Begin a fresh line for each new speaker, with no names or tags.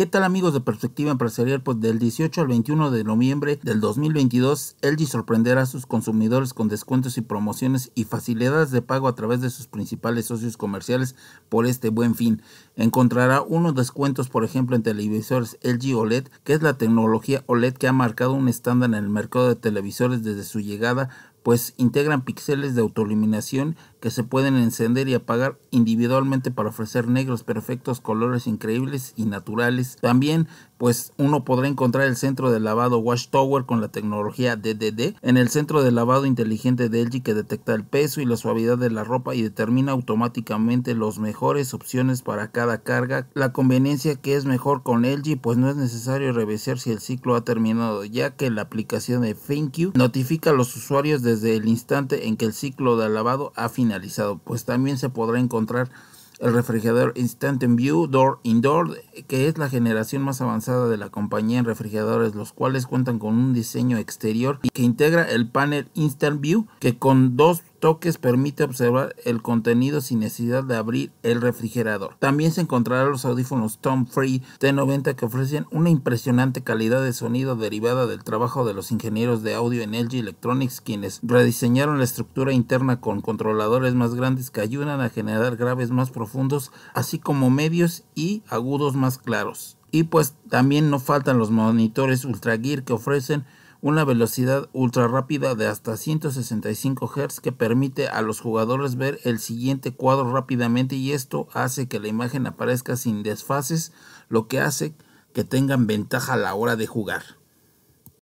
¿Qué tal amigos de Perspectiva Empresarial? Pues del 18 al 21 de noviembre del 2022, LG sorprenderá a sus consumidores con descuentos y promociones y facilidades de pago a través de sus principales socios comerciales por este buen fin. Encontrará unos descuentos, por ejemplo, en televisores LG OLED, que es la tecnología OLED que ha marcado un estándar en el mercado de televisores desde su llegada pues integran píxeles de autoiluminación que se pueden encender y apagar individualmente para ofrecer negros perfectos, colores increíbles y naturales. También pues uno podrá encontrar el centro de lavado Tower con la tecnología DDD en el centro de lavado inteligente de LG que detecta el peso y la suavidad de la ropa y determina automáticamente las mejores opciones para cada carga. La conveniencia que es mejor con LG pues no es necesario revisar si el ciclo ha terminado ya que la aplicación de You notifica a los usuarios desde el instante en que el ciclo de lavado ha finalizado pues también se podrá encontrar el refrigerador Instant View Door Indoor, que es la generación más avanzada de la compañía en refrigeradores, los cuales cuentan con un diseño exterior y que integra el panel Instant View, que con dos toques permite observar el contenido sin necesidad de abrir el refrigerador. También se encontrarán los audífonos Tom Free T90 que ofrecen una impresionante calidad de sonido derivada del trabajo de los ingenieros de audio en LG Electronics quienes rediseñaron la estructura interna con controladores más grandes que ayudan a generar graves más profundos así como medios y agudos más claros. Y pues también no faltan los monitores Ultra Gear que ofrecen una velocidad ultra rápida de hasta 165 Hz que permite a los jugadores ver el siguiente cuadro rápidamente y esto hace que la imagen aparezca sin desfases, lo que hace que tengan ventaja a la hora de jugar.